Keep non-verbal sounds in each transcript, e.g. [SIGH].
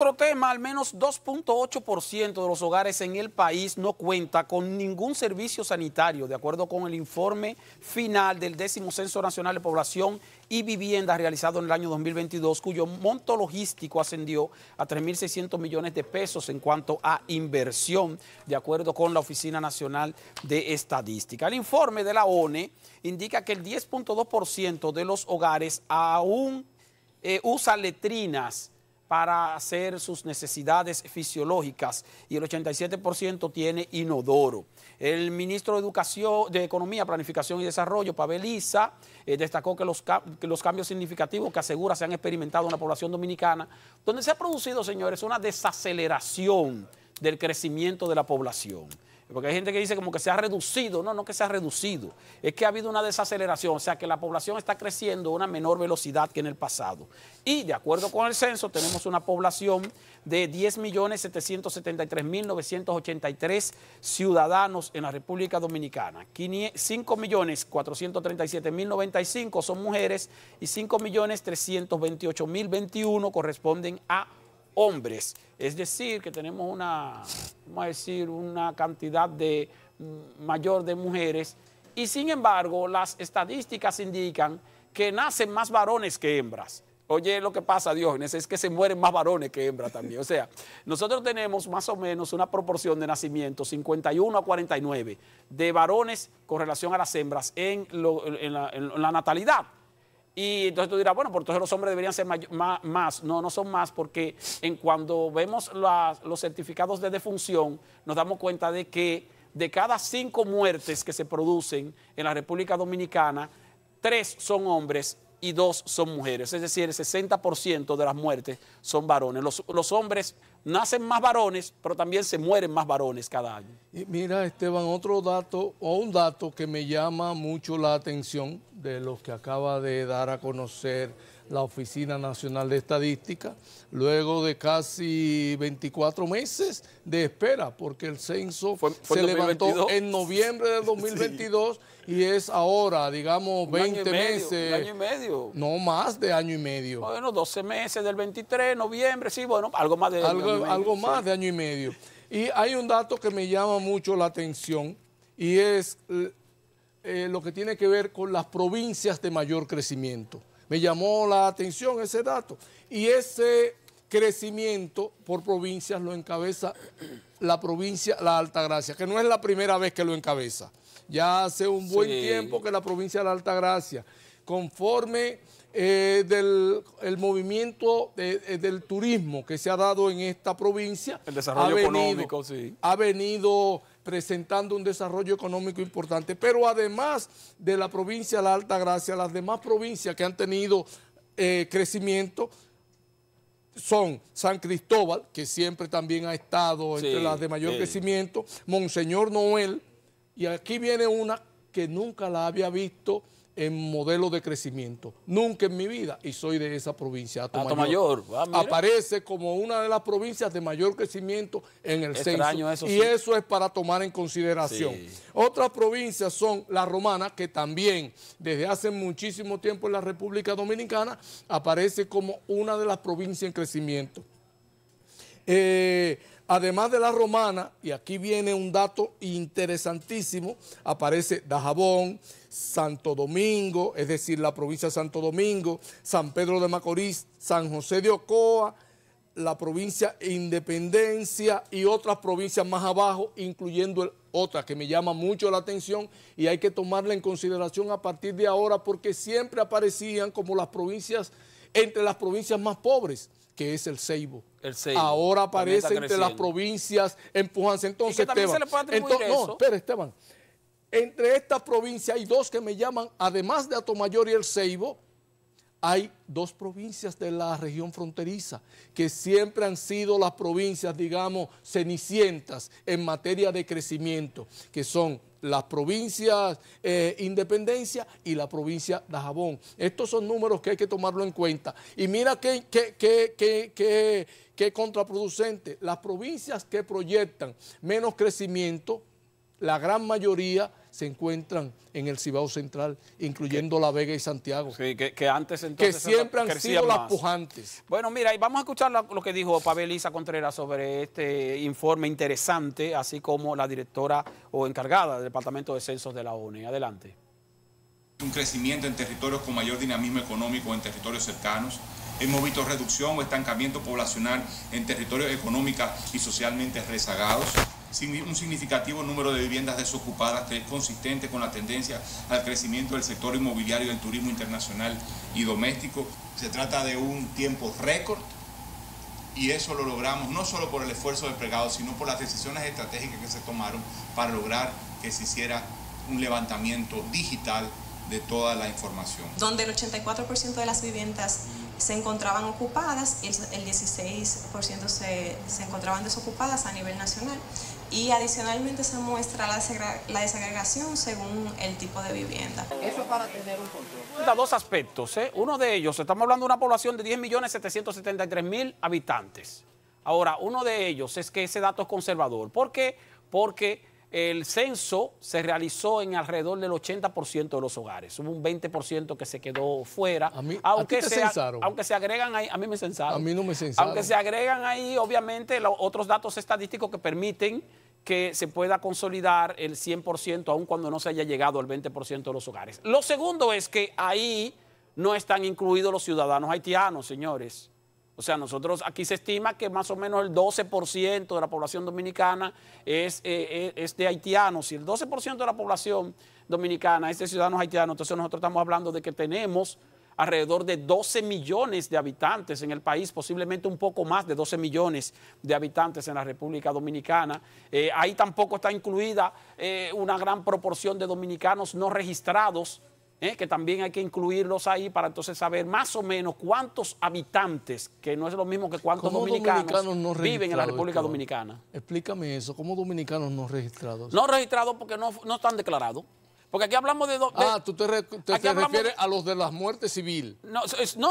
Otro tema, al menos 2.8% de los hogares en el país no cuenta con ningún servicio sanitario, de acuerdo con el informe final del décimo Censo Nacional de Población y Vivienda realizado en el año 2022, cuyo monto logístico ascendió a 3.600 millones de pesos en cuanto a inversión, de acuerdo con la Oficina Nacional de Estadística. El informe de la ONE indica que el 10.2% de los hogares aún eh, usa letrinas para hacer sus necesidades fisiológicas y el 87% tiene inodoro. El ministro de Educación, de Economía, Planificación y Desarrollo, Pavel Isa, eh, destacó que los cambios significativos que asegura se han experimentado en la población dominicana, donde se ha producido, señores, una desaceleración del crecimiento de la población. Porque hay gente que dice como que se ha reducido. No, no que se ha reducido. Es que ha habido una desaceleración. O sea que la población está creciendo a una menor velocidad que en el pasado. Y de acuerdo con el censo, tenemos una población de 10.773.983 ciudadanos en la República Dominicana. 5.437.095 son mujeres y 5.328.021 corresponden a hombres. Es decir, que tenemos una, decir, una cantidad de, mm, mayor de mujeres y sin embargo las estadísticas indican que nacen más varones que hembras. Oye, lo que pasa, Diógenes, es que se mueren más varones que hembras también. O sea, nosotros tenemos más o menos una proporción de nacimiento, 51 a 49, de varones con relación a las hembras en la natalidad. Y entonces tú dirás, bueno, por pues todos los hombres deberían ser más. No, no son más porque en cuando vemos los certificados de defunción, nos damos cuenta de que de cada cinco muertes que se producen en la República Dominicana, tres son hombres y dos son mujeres. Es decir, el 60% de las muertes son varones. Los, hombres nacen más varones, pero también se mueren más varones cada año. Y mira, Esteban, otro dato o un dato que me llama mucho la atención de los que acaba de dar a conocer la Oficina Nacional de Estadística, luego de casi 24 meses de espera, porque el censo se levantó en noviembre del [LAUGHS] 2022 y es ahora, digamos, 20 meses. año y medio. No más de año y medio. Bueno, 12 meses del 23, noviembre, sí, bueno, algo más de algo, año y medio, más de año y medio. Y hay un dato que me llama mucho la atención y es eh, lo que tiene que ver con las provincias de mayor crecimiento. Me llamó la atención ese dato. Y ese crecimiento por provincias lo encabeza la provincia La Alta Gracia, que no es la primera vez que lo encabeza. Ya hace un buen tiempo que la provincia de La Gracia, conforme eh, del el movimiento eh, eh, del turismo que se ha dado en esta provincia, el desarrollo económico, ha venido presentando un desarrollo económico importante. Pero además de la provincia de la Alta Gracia, las demás provincias que han tenido eh, crecimiento son San Cristóbal, que siempre también ha estado entre las de mayor crecimiento, Monseñor Noel, y aquí viene una que nunca la había visto en modelo de crecimiento. Nunca en mi vida, y soy de esa provincia, Atomayor, mayor aparece como una de las provincias de mayor crecimiento en el Extraño este censo. y eso es para tomar en consideración. Otras provincias son la romana, que también desde hace muchísimo tiempo en la República Dominicana aparece como una de las provincias en crecimiento. Eh, Además de la romana, y aquí viene un dato interesantísimo, aparece Dajabón, Santo Domingo, es decir, la provincia de Santo Domingo, San Pedro de Macorís, San José de Ocoa, la provincia Independencia y otras provincias más abajo, incluyendo otra que me llama mucho la atención y hay que tomarla en consideración a partir de ahora porque siempre aparecían como las provincias, entre las provincias más pobres que es el Ceibo. Ahora aparece entre las provincias empujanse. Entonces, y se le puede eso. No, espera, Esteban. Entre estas provincias hay dos que me llaman, además de Atomayor y el Ceibo, hay dos provincias de la región fronteriza que siempre han sido las provincias, digamos, cenicientas en materia de crecimiento, que son las provincias eh, Independencia y la provincia de Jabón. Estos son números que hay que tomarlo en cuenta. Y mira qué, qué contraproducente. Las provincias que proyectan menos crecimiento, la gran mayoría se encuentran en el Cibao Central, incluyendo La Vega y Santiago. Sí, que, antes entonces... Que siempre han sido las pujantes. Bueno, mira, y vamos a escuchar lo que dijo Pavel Contreras sobre este informe interesante, así como la directora o encargada del Departamento de Censos de la ONU. Adelante. Un crecimiento en territorios con mayor dinamismo económico en territorios cercanos, hemos visto reducción o estancamiento poblacional en territorios económicos y socialmente rezagados un significativo número de viviendas desocupadas que es consistente con la tendencia al crecimiento del sector inmobiliario en turismo internacional y doméstico. Se trata de un tiempo récord y eso lo logramos no solo por el esfuerzo de empleados, sino por las decisiones estratégicas que se tomaron para lograr que se hiciera un levantamiento digital de toda la información. Donde el 84% de las viviendas se encontraban ocupadas y el 16% se, se encontraban desocupadas a nivel nacional y adicionalmente se muestra la, desagregación según el tipo de vivienda. Eso para tener un control. Dos aspectos. ¿eh? Uno de ellos, estamos hablando de una población de 10.773.000 habitantes. Ahora, uno de ellos es que ese dato es conservador. ¿Por qué? Porque el censo se realizó en alrededor del 80% de los hogares. Hubo un 20% que se quedó fuera. A aunque, se, aunque se agregan ahí, a mí me censaron. A mí no me censaron. Aunque se agregan ahí, obviamente, otros datos estadísticos que permiten que se pueda consolidar el 100% aun cuando no se haya llegado al 20% de los hogares. Lo segundo es que ahí no están incluidos los ciudadanos haitianos, señores. O sea, nosotros aquí se estima que más o menos el 12% de la población dominicana es, eh, eh, de haitianos. Si el 12% de la población dominicana es de ciudadanos haitianos, entonces nosotros estamos hablando de que tenemos alrededor de 12 millones de habitantes en el país, posiblemente un poco más de 12 millones de habitantes en la República Dominicana. Eh, ahí tampoco está incluida una gran proporción de dominicanos no registrados ¿eh? que también hay que incluirlos ahí para entonces saber más o menos cuántos habitantes, que no es lo mismo que cuántos dominicanos, viven en la República Dominicana. Explícame eso, ¿cómo dominicanos no registrados? No registrados porque no están declarados. Porque aquí hablamos de... ah, tú te, refieres a los de las muertes civil. No,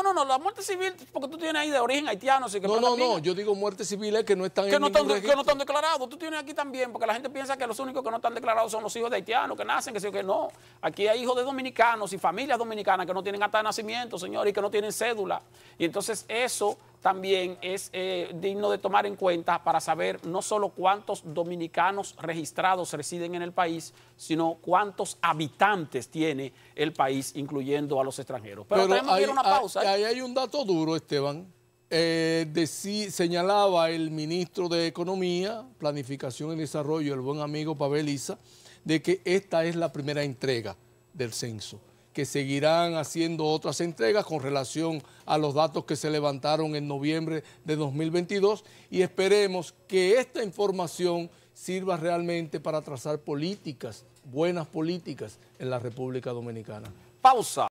no, no, las la muerte civil, porque tú tienes ahí de origen haitiano. Así que no, no, no, yo digo muertes civiles que no están en no están, Que no están declarados. Tú tienes aquí también, porque la gente piensa que los únicos que no están declarados son los hijos de haitianos, que nacen, que sí que no. Aquí hay hijos de dominicanos y familias dominicanas que no tienen hasta de nacimiento, señor, y que no tienen cédula. Y entonces eso también es eh, digno de tomar en cuenta para saber no solo cuántos dominicanos registrados residen en el país, sino cuántos habitantes tiene el país, incluyendo a los extranjeros. Pero, tenemos que ir a una pausa. ahí hay un dato duro, Esteban. Eh, señalaba el ministro de Economía, Planificación y Desarrollo, el buen amigo Pavel Isa, de que esta es la primera entrega del censo que seguirán haciendo otras entregas con relación a los datos que se levantaron en noviembre de 2022 y esperemos que esta información sirva realmente para trazar políticas, buenas políticas en la República Dominicana. Pausa.